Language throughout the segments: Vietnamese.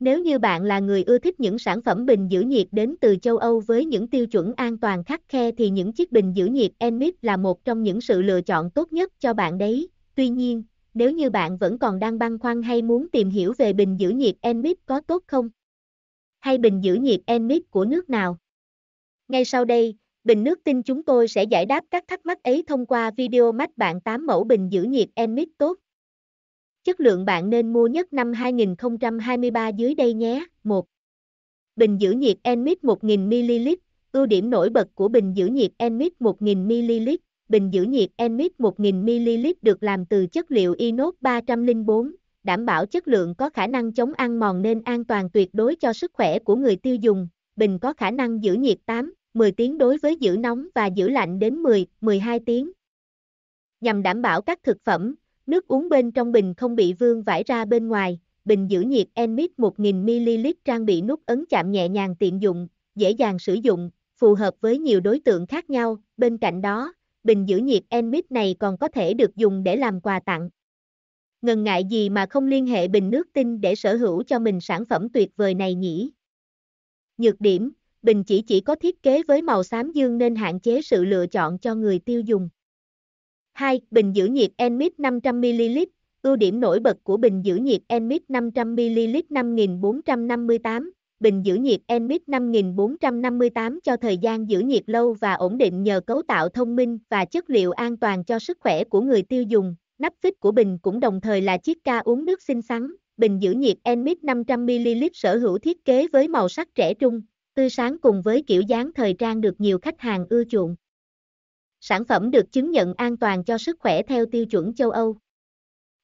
Nếu như bạn là người ưa thích những sản phẩm bình giữ nhiệt đến từ châu Âu với những tiêu chuẩn an toàn khắc khe thì những chiếc bình giữ nhiệt Enmit là một trong những sự lựa chọn tốt nhất cho bạn đấy. Tuy nhiên, nếu như bạn vẫn còn đang băn khoăn hay muốn tìm hiểu về bình giữ nhiệt Enmit có tốt không? Hay bình giữ nhiệt Enmit của nước nào? Ngay sau đây, Bình nước tin chúng tôi sẽ giải đáp các thắc mắc ấy thông qua video mách bạn 8 mẫu bình giữ nhiệt Enmit tốt. Chất lượng bạn nên mua nhất năm 2023 dưới đây nhé. 1. Bình giữ nhiệt Enmit 1000ml. Ưu điểm nổi bật của bình giữ nhiệt Enmit 1000ml. Bình giữ nhiệt Enmit 1000ml được làm từ chất liệu inox 304, đảm bảo chất lượng có khả năng chống ăn mòn nên an toàn tuyệt đối cho sức khỏe của người tiêu dùng. Bình có khả năng giữ nhiệt 8, 10 tiếng đối với giữ nóng và giữ lạnh đến 10, 12 tiếng. Nhằm đảm bảo các thực phẩm, Nước uống bên trong bình không bị vương vải ra bên ngoài, bình giữ nhiệt Enmit 1000ml trang bị nút ấn chạm nhẹ nhàng tiện dụng, dễ dàng sử dụng, phù hợp với nhiều đối tượng khác nhau, bên cạnh đó, bình giữ nhiệt Enmit này còn có thể được dùng để làm quà tặng. Ngần ngại gì mà không liên hệ bình nước tinh để sở hữu cho mình sản phẩm tuyệt vời này nhỉ? Nhược điểm, bình chỉ chỉ có thiết kế với màu xám dương nên hạn chế sự lựa chọn cho người tiêu dùng. 2. Bình giữ nhiệt Enmix 500ml Ưu điểm nổi bật của bình giữ nhiệt Enmix 500ml 5458 Bình giữ nhiệt Enmix 5458 cho thời gian giữ nhiệt lâu và ổn định nhờ cấu tạo thông minh và chất liệu an toàn cho sức khỏe của người tiêu dùng. Nắp phích của bình cũng đồng thời là chiếc ca uống nước xinh xắn. Bình giữ nhiệt Enmix 500ml sở hữu thiết kế với màu sắc trẻ trung, tươi sáng cùng với kiểu dáng thời trang được nhiều khách hàng ưa chuộng sản phẩm được chứng nhận an toàn cho sức khỏe theo tiêu chuẩn châu Âu.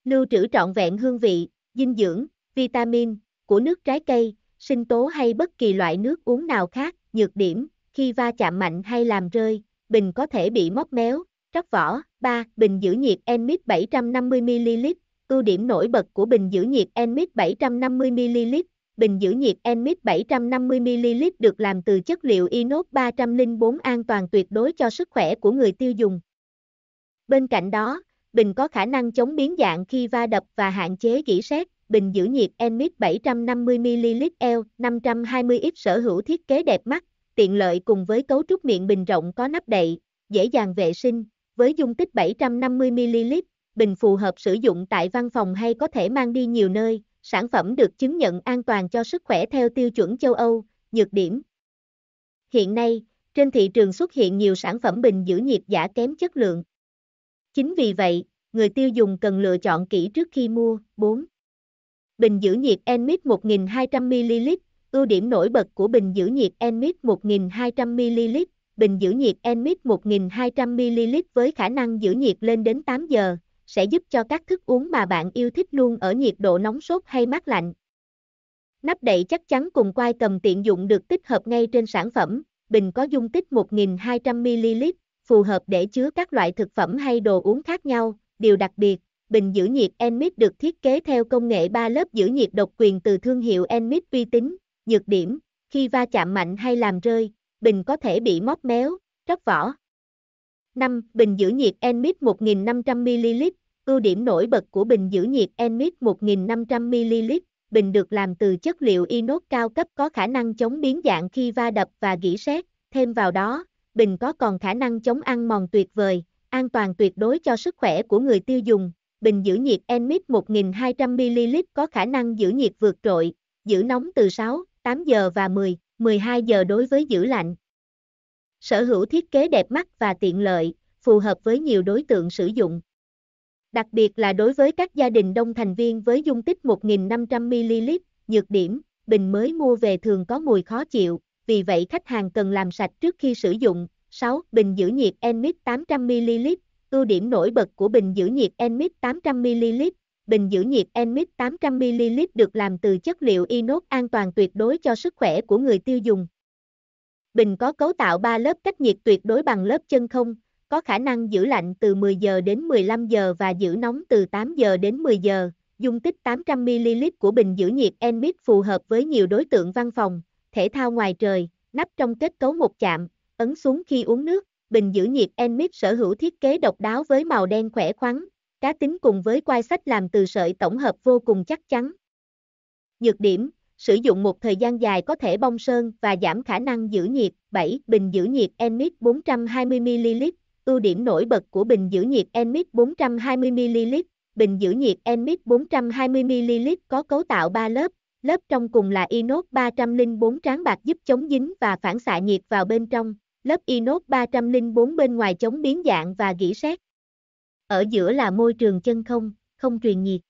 Lưu trữ trọn vẹn hương vị, dinh dưỡng, vitamin của nước trái cây, sinh tố hay bất kỳ loại nước uống nào khác, nhược điểm, khi va chạm mạnh hay làm rơi, bình có thể bị móc méo, tróc vỏ. 3. Bình giữ nhiệt Enmix 750ml Ưu điểm nổi bật của bình giữ nhiệt Enmix 750ml bình giữ nhiệt Enmix 750ml được làm từ chất liệu inox 304 an toàn tuyệt đối cho sức khỏe của người tiêu dùng. Bên cạnh đó, bình có khả năng chống biến dạng khi va đập và hạn chế gỉ sét. Bình giữ nhiệt Enmix 750ml L520X sở hữu thiết kế đẹp mắt, tiện lợi cùng với cấu trúc miệng bình rộng có nắp đậy, dễ dàng vệ sinh, với dung tích 750ml, bình phù hợp sử dụng tại văn phòng hay có thể mang đi nhiều nơi, sản phẩm được chứng nhận an toàn cho sức khỏe theo tiêu chuẩn châu Âu, nhược điểm. Hiện nay, trên thị trường xuất hiện nhiều sản phẩm bình giữ nhiệt giả kém chất lượng. Chính vì vậy, người tiêu dùng cần lựa chọn kỹ trước khi mua. 4. Bình giữ nhiệt Enmix 1200ml, ưu điểm nổi bật của bình giữ nhiệt Enmix 1200ml, bình giữ nhiệt Enmix 1200ml với khả năng giữ nhiệt lên đến 8 giờ, sẽ giúp cho các thức uống mà bạn yêu thích luôn ở nhiệt độ nóng sốt hay mát lạnh. Nắp đậy chắc chắn cùng quai cầm tiện dụng được tích hợp ngay trên sản phẩm, bình có dung tích 1.200 ml phù hợp để chứa các loại thực phẩm hay đồ uống khác nhau, điều đặc biệt, bình giữ nhiệt Enmit được thiết kế theo công nghệ 3 lớp giữ nhiệt độc quyền từ thương hiệu Enmit uy tín, nhược điểm, khi va chạm mạnh hay làm rơi, bình có thể bị móp méo, róc vỏ. 5. Bình giữ nhiệt Enmit 500 ml Ưu điểm nổi bật của bình giữ nhiệt Enmix 1500ml, bình được làm từ chất liệu inox cao cấp có khả năng chống biến dạng khi va đập và gỉ sét, thêm vào đó, bình có còn khả năng chống ăn mòn tuyệt vời, an toàn tuyệt đối cho sức khỏe của người tiêu dùng. Bình giữ nhiệt Enmix 1200ml có khả năng giữ nhiệt vượt trội, giữ nóng từ 6, 8 giờ và 10, 12 giờ đối với giữ lạnh. Sở hữu thiết kế đẹp mắt và tiện lợi, phù hợp với nhiều đối tượng sử dụng đặc biệt là đối với các gia đình đông thành viên với dung tích 1.500ml, nhược điểm, bình mới mua về thường có mùi khó chịu, vì vậy khách hàng cần làm sạch trước khi sử dụng. 6. Bình giữ nhiệt Enmix 800ml, ưu điểm nổi bật của bình giữ nhiệt Enmix 800ml, bình giữ nhiệt Enmix 800ml được làm từ chất liệu inox an toàn tuyệt đối cho sức khỏe của người tiêu dùng. Bình có cấu tạo 3 lớp cách nhiệt tuyệt đối bằng lớp chân không, có khả năng giữ lạnh từ 10 giờ đến 15 giờ và giữ nóng từ 8 giờ đến 10 giờ. Dung tích 800ml của bình giữ nhiệt Enmix phù hợp với nhiều đối tượng văn phòng, thể thao ngoài trời, nắp trong kết cấu một chạm, ấn xuống khi uống nước. Bình giữ nhiệt Enmix sở hữu thiết kế độc đáo với màu đen khỏe khoắn, cá tính cùng với quai sách làm từ sợi tổng hợp vô cùng chắc chắn. Nhược điểm, sử dụng một thời gian dài có thể bong sơn và giảm khả năng giữ nhiệt. 7. Bình giữ nhiệt Enmix 420ml Ưu điểm nổi bật của bình giữ nhiệt Enmix 420ml, bình giữ nhiệt Enmix 420ml có cấu tạo 3 lớp, lớp trong cùng là inox 304 tráng bạc giúp chống dính và phản xạ nhiệt vào bên trong, lớp inox 304 bên ngoài chống biến dạng và gỉ sét. Ở giữa là môi trường chân không, không truyền nhiệt.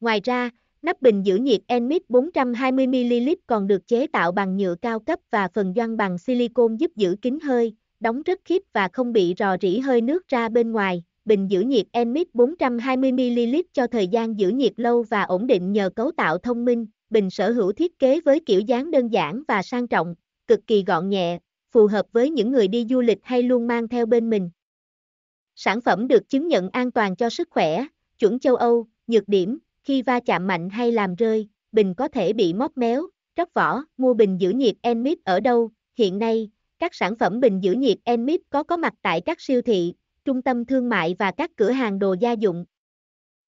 Ngoài ra, nắp bình giữ nhiệt Enmix 420ml còn được chế tạo bằng nhựa cao cấp và phần gioăng bằng silicon giúp giữ kín hơi, đóng rất khít và không bị rò rỉ hơi nước ra bên ngoài. Bình giữ nhiệt Enmix 420ml cho thời gian giữ nhiệt lâu và ổn định nhờ cấu tạo thông minh. Bình sở hữu thiết kế với kiểu dáng đơn giản và sang trọng, cực kỳ gọn nhẹ, phù hợp với những người đi du lịch hay luôn mang theo bên mình. Sản phẩm được chứng nhận an toàn cho sức khỏe, chuẩn châu Âu, nhược điểm, khi va chạm mạnh hay làm rơi, bình có thể bị móp méo, róc vỏ, mua bình giữ nhiệt Enmix ở đâu, hiện nay, các sản phẩm bình giữ nhiệt Enmit có có mặt tại các siêu thị, trung tâm thương mại và các cửa hàng đồ gia dụng.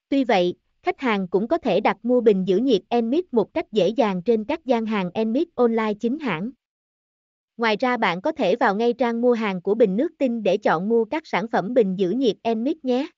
Tuy vậy, khách hàng cũng có thể đặt mua bình giữ nhiệt Enmit một cách dễ dàng trên các gian hàng Enmit online chính hãng. Ngoài ra bạn có thể vào ngay trang mua hàng của Bình Nước Tinh để chọn mua các sản phẩm bình giữ nhiệt Enmit nhé.